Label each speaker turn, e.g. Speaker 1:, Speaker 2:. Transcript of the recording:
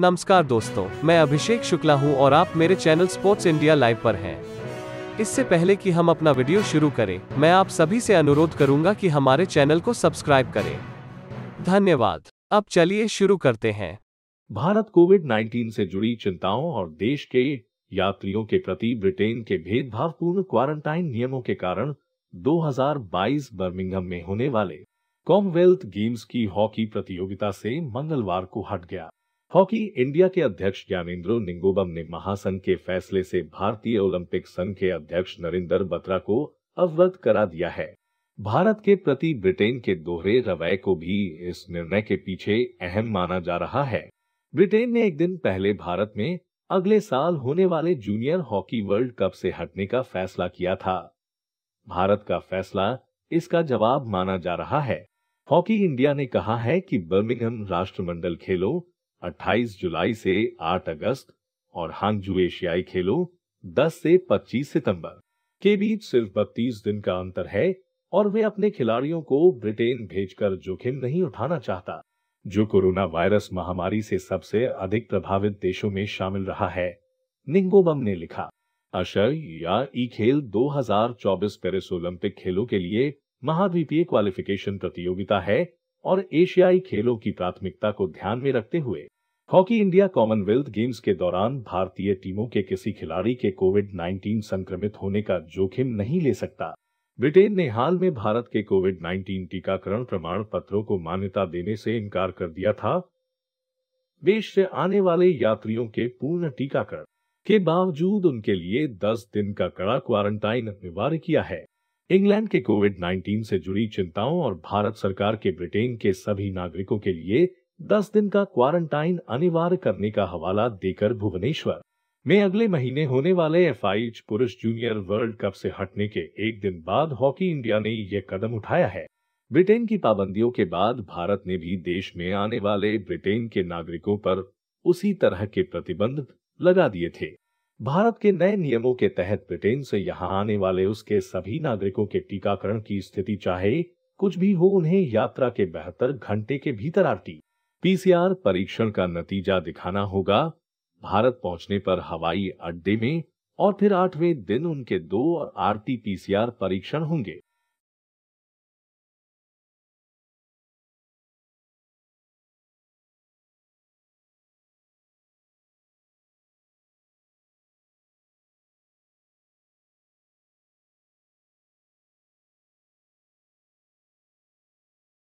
Speaker 1: नमस्कार दोस्तों मैं अभिषेक शुक्ला हूं और आप मेरे चैनल स्पोर्ट्स इंडिया लाइव पर हैं इससे पहले कि हम अपना वीडियो शुरू करें मैं आप सभी से अनुरोध करूंगा कि हमारे चैनल को सब्सक्राइब करें धन्यवाद अब चलिए शुरू करते हैं भारत कोविड 19 से जुड़ी चिंताओं और देश के यात्रियों के प्रति ब्रिटेन के भेदभावपूर्ण क्वारंटाइन नियमों के कारण 2022 हजार में होने वाले कॉमनवेल्थ गेम्स की हॉकी प्रतियोगिता से मंगलवार को हट गया हॉकी इंडिया के अध्यक्ष ज्ञानेन्द्र निंगोबम ने महासंघ के फैसले से भारतीय ओलंपिक संघ के अध्यक्ष नरेंद्र बत्रा को अवगत करा दिया है भारत के प्रति ब्रिटेन के दोहरे रवैये को भी इस निर्णय के पीछे अहम माना जा रहा है ब्रिटेन ने एक दिन पहले भारत में अगले साल होने वाले जूनियर हॉकी वर्ल्ड कप से हटने का फैसला किया था भारत का फैसला इसका जवाब माना जा रहा है हॉकी इंडिया ने कहा है कि बर्मिंगहम राष्ट्रमंडल खेलों 28 जुलाई से 8 अगस्त और हांगजू एशियाई खेलों 10 से 25 सितंबर के बीच सिर्फ बत्तीस दिन का अंतर है और वे अपने खिलाड़ियों को ब्रिटेन भेजकर जोखिम नहीं उठाना चाहता जो कोरोना वायरस महामारी से सबसे अधिक प्रभावित देशों में शामिल रहा है निंगोबम ने लिखा अशर या ई खेल 2024 पेरिस ओलंपिक खेलों के लिए महाद्वीपीय क्वालिफिकेशन प्रतियोगिता है और एशियाई खेलों की प्राथमिकता को ध्यान में रखते हुए हॉकी इंडिया कॉमनवेल्थ गेम्स के दौरान भारतीय टीमों के किसी खिलाड़ी के कोविड 19 संक्रमित होने का जोखिम नहीं ले सकता ब्रिटेन ने हाल में भारत के कोविड 19 टीकाकरण प्रमाण पत्रों को मान्यता देने से इनकार कर दिया था देश से आने वाले यात्रियों के पूर्ण टीकाकरण के बावजूद उनके लिए 10 दिन का कड़ा क्वारंटाइन अनिवार्य किया है इंग्लैंड के कोविड 19 से जुड़ी चिंताओं और भारत सरकार के ब्रिटेन के सभी नागरिकों के लिए 10 दिन का क्वारंटाइन अनिवार्य करने का हवाला देकर भुवनेश्वर में अगले महीने होने वाले एफ पुरुष जूनियर वर्ल्ड कप से हटने के एक दिन बाद हॉकी इंडिया ने यह कदम उठाया है ब्रिटेन की पाबंदियों के बाद भारत ने भी देश में आने वाले ब्रिटेन के नागरिकों पर उसी तरह के प्रतिबंध लगा दिए थे भारत के नए नियमों के तहत ब्रिटेन से यहाँ आने वाले उसके सभी नागरिकों के टीकाकरण की स्थिति चाहे कुछ भी हो उन्हें यात्रा के बेहतर घंटे के भीतर आरटी पीसीआर परीक्षण का नतीजा दिखाना होगा भारत पहुंचने पर हवाई अड्डे में और फिर आठवें दिन उनके दो और आरटी पीसीआर परीक्षण होंगे